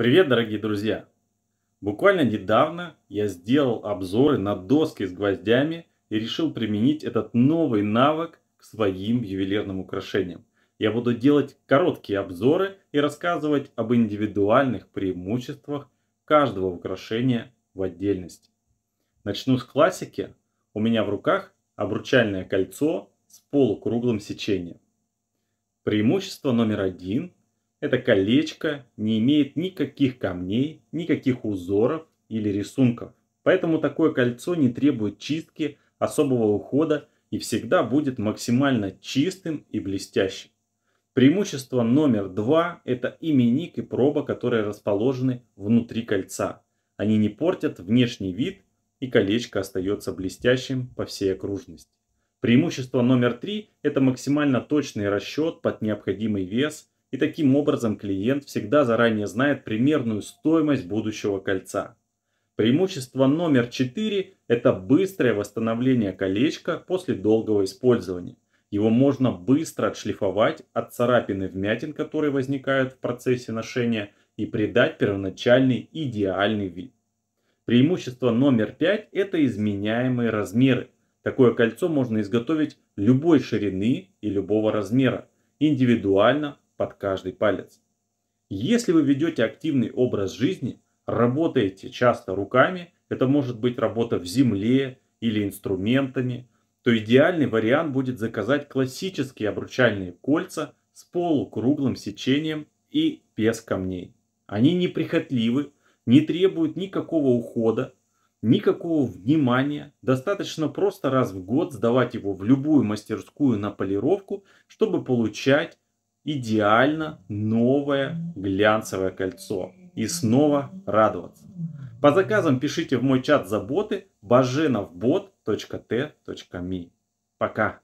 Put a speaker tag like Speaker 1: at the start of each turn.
Speaker 1: Привет, дорогие друзья! Буквально недавно я сделал обзоры на доски с гвоздями и решил применить этот новый навык к своим ювелирным украшениям. Я буду делать короткие обзоры и рассказывать об индивидуальных преимуществах каждого украшения в отдельности. Начну с классики. У меня в руках обручальное кольцо с полукруглым сечением. Преимущество номер один это колечко не имеет никаких камней, никаких узоров или рисунков. Поэтому такое кольцо не требует чистки, особого ухода и всегда будет максимально чистым и блестящим. Преимущество номер два – это именник и проба, которые расположены внутри кольца. Они не портят внешний вид, и колечко остается блестящим по всей окружности. Преимущество номер три – это максимально точный расчет под необходимый вес и таким образом клиент всегда заранее знает примерную стоимость будущего кольца. Преимущество номер 4 – это быстрое восстановление колечка после долгого использования. Его можно быстро отшлифовать от царапин и вмятин, которые возникают в процессе ношения, и придать первоначальный идеальный вид. Преимущество номер 5 – это изменяемые размеры. Такое кольцо можно изготовить любой ширины и любого размера, индивидуально под каждый палец. Если вы ведете активный образ жизни, работаете часто руками, это может быть работа в земле или инструментами, то идеальный вариант будет заказать классические обручальные кольца с полукруглым сечением и без камней. Они неприхотливы, не требуют никакого ухода, никакого внимания. Достаточно просто раз в год сдавать его в любую мастерскую на полировку, чтобы получать идеально новое глянцевое кольцо. И снова радоваться. По заказам пишите в мой чат заботы bajenovbot.t.me. Пока!